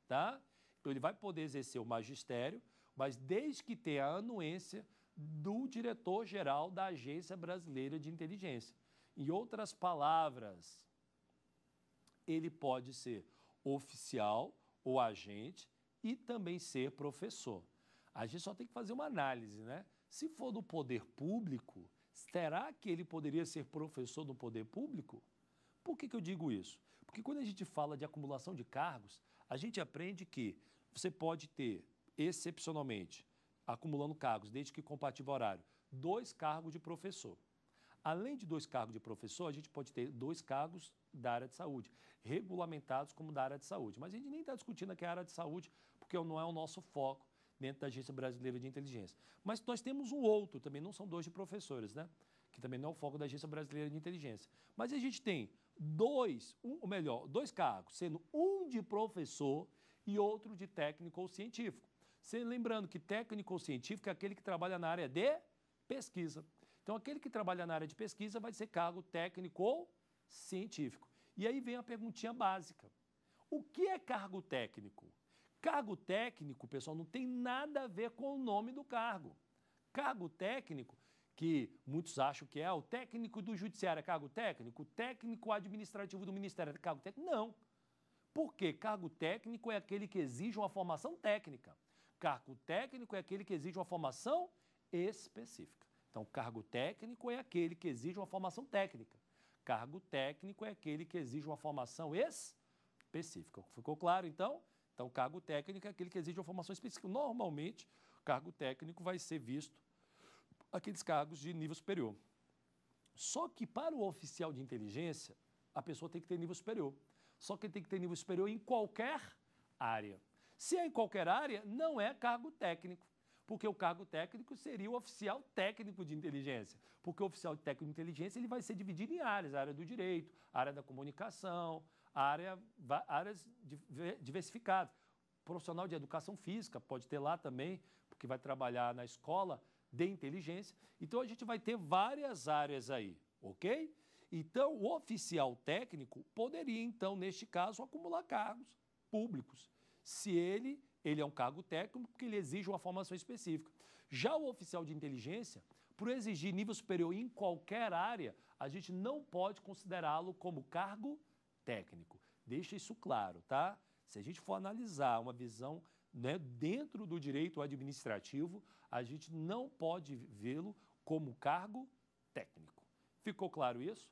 tá? Então, ele vai poder exercer o magistério, mas desde que tenha a anuência do diretor-geral da Agência Brasileira de Inteligência. Em outras palavras, ele pode ser oficial ou agente e também ser professor. A gente só tem que fazer uma análise, né? Se for do poder público, será que ele poderia ser professor do poder público? Por que, que eu digo isso? Porque quando a gente fala de acumulação de cargos, a gente aprende que você pode ter, excepcionalmente, acumulando cargos, desde que compatível horário, dois cargos de professor. Além de dois cargos de professor, a gente pode ter dois cargos da área de saúde, regulamentados como da área de saúde. Mas a gente nem está discutindo aqui a área de saúde, porque não é o nosso foco dentro da Agência Brasileira de Inteligência. Mas nós temos um outro também, não são dois de professores, né? Que também não é o foco da Agência Brasileira de Inteligência. Mas a gente tem dois, um, ou melhor, dois cargos, sendo um de professor e outro de técnico ou científico lembrando que técnico ou científico é aquele que trabalha na área de pesquisa. Então, aquele que trabalha na área de pesquisa vai ser cargo técnico ou científico. E aí vem a perguntinha básica: o que é cargo técnico? Cargo técnico, pessoal, não tem nada a ver com o nome do cargo. Cargo técnico, que muitos acham que é ah, o técnico do judiciário, é cargo técnico, o técnico administrativo do ministério, é cargo técnico? Não. Porque cargo técnico é aquele que exige uma formação técnica cargo técnico é aquele que exige uma formação específica. Então, cargo técnico é aquele que exige uma formação técnica. Cargo técnico é aquele que exige uma formação específica. Ficou claro, então? Então, cargo técnico é aquele que exige uma formação específica. Normalmente, cargo técnico vai ser visto aqueles cargos de nível superior. Só que para o oficial de inteligência, a pessoa tem que ter nível superior. Só que ele tem que ter nível superior em qualquer área. Se é em qualquer área, não é cargo técnico, porque o cargo técnico seria o oficial técnico de inteligência, porque o oficial técnico de inteligência ele vai ser dividido em áreas, área do direito, área da comunicação, área, áreas diversificadas. profissional de educação física pode ter lá também, porque vai trabalhar na escola de inteligência. Então a gente vai ter várias áreas aí, ok? Então o oficial técnico poderia então neste caso acumular cargos públicos se ele, ele é um cargo técnico que ele exige uma formação específica. Já o oficial de inteligência, por exigir nível superior em qualquer área, a gente não pode considerá-lo como cargo técnico. Deixa isso claro, tá? Se a gente for analisar uma visão né, dentro do direito administrativo, a gente não pode vê-lo como cargo técnico. Ficou claro isso?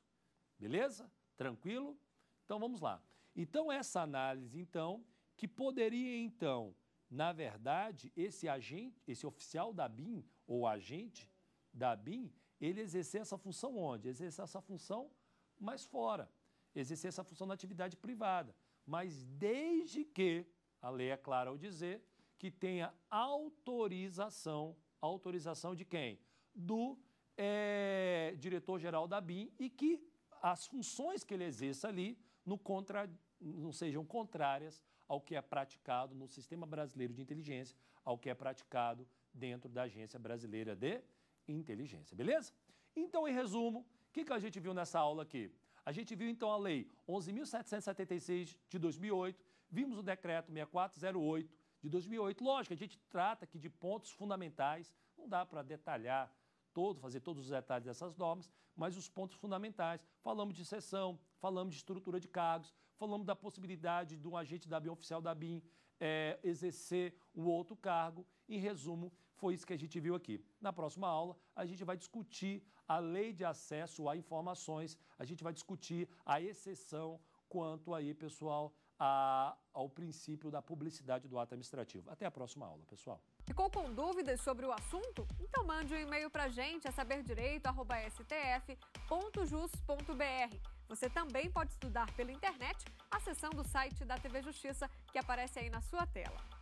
Beleza? Tranquilo? Então vamos lá. Então essa análise então que poderia então, na verdade, esse agente, esse oficial da BIM ou agente da BIM, ele exercer essa função onde? Exercer essa função mais fora, exercer essa função na atividade privada, mas desde que a lei é clara ao dizer que tenha autorização, autorização de quem? Do é, eh, diretor-geral da BIM e que as funções que ele exerça ali no contra, não sejam contrárias ao que é praticado no sistema brasileiro de inteligência, ao que é praticado dentro da Agência Brasileira de Inteligência, beleza? Então, em resumo, o que, que a gente viu nessa aula aqui? A gente viu então a Lei 11.776 de 2008, vimos o Decreto 6408 de 2008. Lógico, a gente trata aqui de pontos fundamentais, não dá para detalhar todo, fazer todos os detalhes dessas normas, mas os pontos fundamentais. Falamos de sessão, falamos de estrutura de cargos, falamos da possibilidade de um agente da BIM, oficial da BIM, é, exercer um outro cargo. Em resumo, foi isso que a gente viu aqui. Na próxima aula, a gente vai discutir a lei de acesso a informações, a gente vai discutir a exceção quanto aí, pessoal, a, ao princípio da publicidade do ato administrativo. Até a próxima aula, pessoal. Ficou com dúvidas sobre o assunto? Então mande um e-mail para a gente a saberdireito@stf.jus.br. Você também pode estudar pela internet acessando o site da TV Justiça que aparece aí na sua tela.